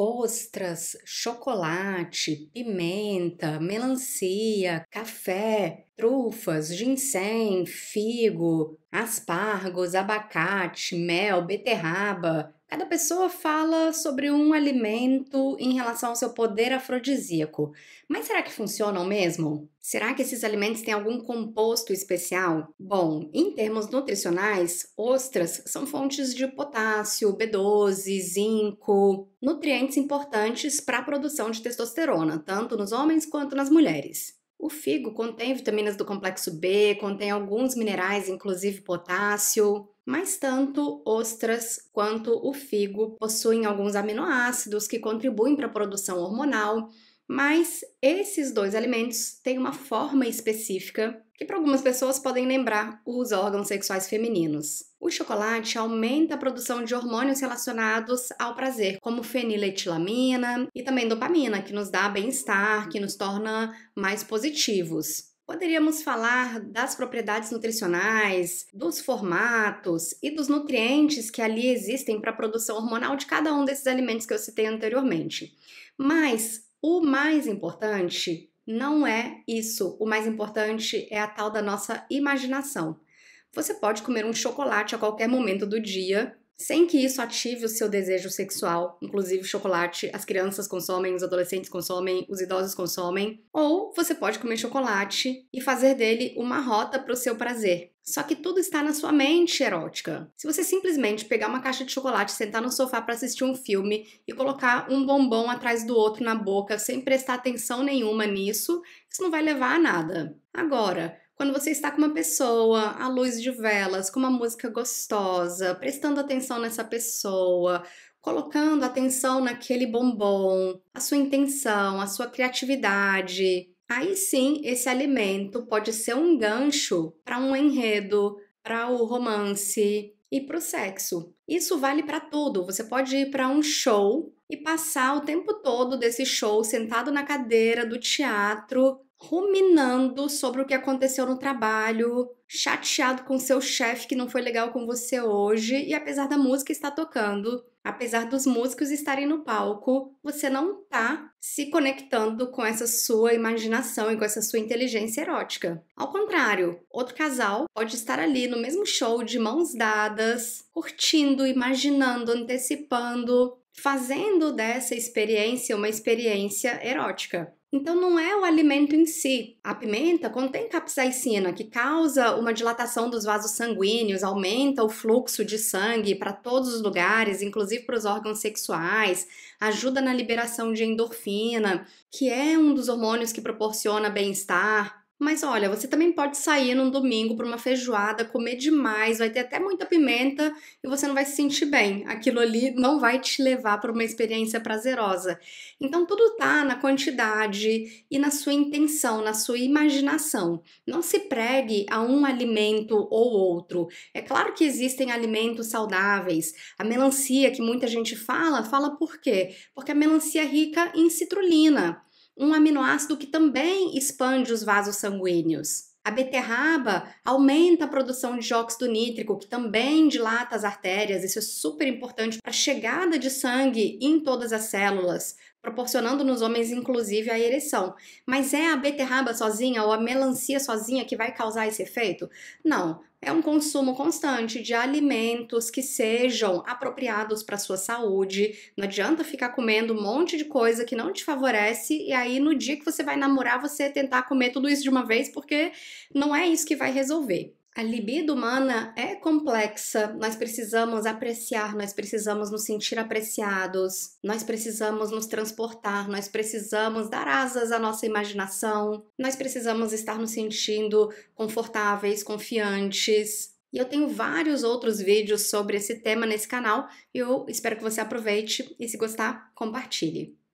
ostras, chocolate, pimenta, melancia, café, trufas, ginseng, figo, aspargos, abacate, mel, beterraba, Cada pessoa fala sobre um alimento em relação ao seu poder afrodisíaco, mas será que funcionam mesmo? Será que esses alimentos têm algum composto especial? Bom, em termos nutricionais, ostras são fontes de potássio, B12, zinco, nutrientes importantes para a produção de testosterona, tanto nos homens quanto nas mulheres. O figo contém vitaminas do complexo B, contém alguns minerais, inclusive potássio mas tanto ostras quanto o figo possuem alguns aminoácidos que contribuem para a produção hormonal, mas esses dois alimentos têm uma forma específica que para algumas pessoas podem lembrar os órgãos sexuais femininos. O chocolate aumenta a produção de hormônios relacionados ao prazer, como feniletilamina e também dopamina, que nos dá bem-estar, que nos torna mais positivos. Poderíamos falar das propriedades nutricionais, dos formatos e dos nutrientes que ali existem para a produção hormonal de cada um desses alimentos que eu citei anteriormente. Mas o mais importante não é isso. O mais importante é a tal da nossa imaginação. Você pode comer um chocolate a qualquer momento do dia sem que isso ative o seu desejo sexual. Inclusive, chocolate as crianças consomem, os adolescentes consomem, os idosos consomem. Ou você pode comer chocolate e fazer dele uma rota para o seu prazer. Só que tudo está na sua mente erótica. Se você simplesmente pegar uma caixa de chocolate, sentar no sofá para assistir um filme e colocar um bombom atrás do outro na boca sem prestar atenção nenhuma nisso, isso não vai levar a nada. Agora, quando você está com uma pessoa à luz de velas, com uma música gostosa, prestando atenção nessa pessoa, colocando atenção naquele bombom, a sua intenção, a sua criatividade, aí sim esse alimento pode ser um gancho para um enredo, para o romance e para o sexo. Isso vale para tudo. Você pode ir para um show e passar o tempo todo desse show sentado na cadeira do teatro ruminando sobre o que aconteceu no trabalho, chateado com seu chefe que não foi legal com você hoje, e apesar da música estar tocando, apesar dos músicos estarem no palco, você não tá se conectando com essa sua imaginação e com essa sua inteligência erótica. Ao contrário, outro casal pode estar ali no mesmo show de mãos dadas, curtindo, imaginando, antecipando, fazendo dessa experiência uma experiência erótica. Então não é o alimento em si. A pimenta contém capsaicina, que causa uma dilatação dos vasos sanguíneos, aumenta o fluxo de sangue para todos os lugares, inclusive para os órgãos sexuais, ajuda na liberação de endorfina, que é um dos hormônios que proporciona bem-estar. Mas olha, você também pode sair num domingo para uma feijoada, comer demais, vai ter até muita pimenta e você não vai se sentir bem. Aquilo ali não vai te levar para uma experiência prazerosa. Então tudo tá na quantidade e na sua intenção, na sua imaginação. Não se pregue a um alimento ou outro. É claro que existem alimentos saudáveis. A melancia que muita gente fala, fala por quê? Porque a melancia é rica em citrulina um aminoácido que também expande os vasos sanguíneos. A beterraba aumenta a produção de dióxido nítrico, que também dilata as artérias. Isso é super importante para a chegada de sangue em todas as células, proporcionando nos homens, inclusive, a ereção. Mas é a beterraba sozinha ou a melancia sozinha que vai causar esse efeito? Não é um consumo constante de alimentos que sejam apropriados para sua saúde. Não adianta ficar comendo um monte de coisa que não te favorece e aí no dia que você vai namorar você tentar comer tudo isso de uma vez porque não é isso que vai resolver. A libido humana é complexa. Nós precisamos apreciar, nós precisamos nos sentir apreciados, nós precisamos nos transportar, nós precisamos dar asas à nossa imaginação, nós precisamos estar nos sentindo confortáveis, confiantes. E eu tenho vários outros vídeos sobre esse tema nesse canal. Eu espero que você aproveite e se gostar, compartilhe.